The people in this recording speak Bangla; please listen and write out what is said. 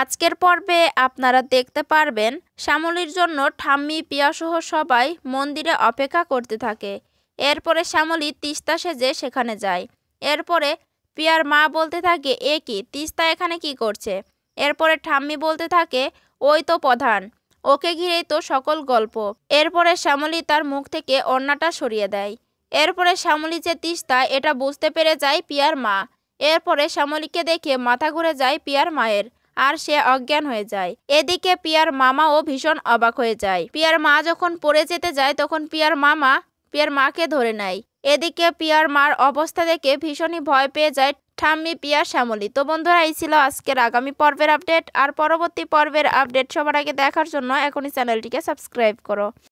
আজকের পর্বে আপনারা দেখতে পারবেন শ্যামলির জন্য ঠাম্মি পিয়াসহ সবাই মন্দিরে অপেক্ষা করতে থাকে এরপরে শ্যামলি তিস্তা সেজে সেখানে যায় এরপরে পিয়ার মা বলতে থাকে এ কি তিস্তা এখানে কি করছে এরপরে ঠাম্মি বলতে থাকে ওই তো প্রধান ওকে ঘিরেই তো সকল গল্প এরপরে শ্যামলি তার মুখ থেকে অন্যটা সরিয়ে দেয় এরপরে শ্যামলি যে তিস্তা এটা বুঝতে পেরে যায় পিয়ার মা এরপরে শ্যামলিকে দেখে মাথা ঘুরে যায় পিয়ার মায়ের আর সে অজ্ঞান হয়ে যায় এদিকে পিয়ার মামাও ভীষণ অবাক হয়ে যায় পিয়ার মা যখন পড়ে যেতে যায় তখন পিয়ার মামা পিয়ার মাকে ধরে নেয় এদিকে পিয়ার মার অবস্থা দেখে ভীষণই ভয় পেয়ে যায় ঠাম্মি পিয়ার শ্যামলি তো বন্ধুরা এই ছিল আজকের আগামী পর্বের আপডেট আর পরবর্তী পর্বের আপডেট সবার আগে দেখার জন্য এখনই চ্যানেলটিকে সাবস্ক্রাইব করো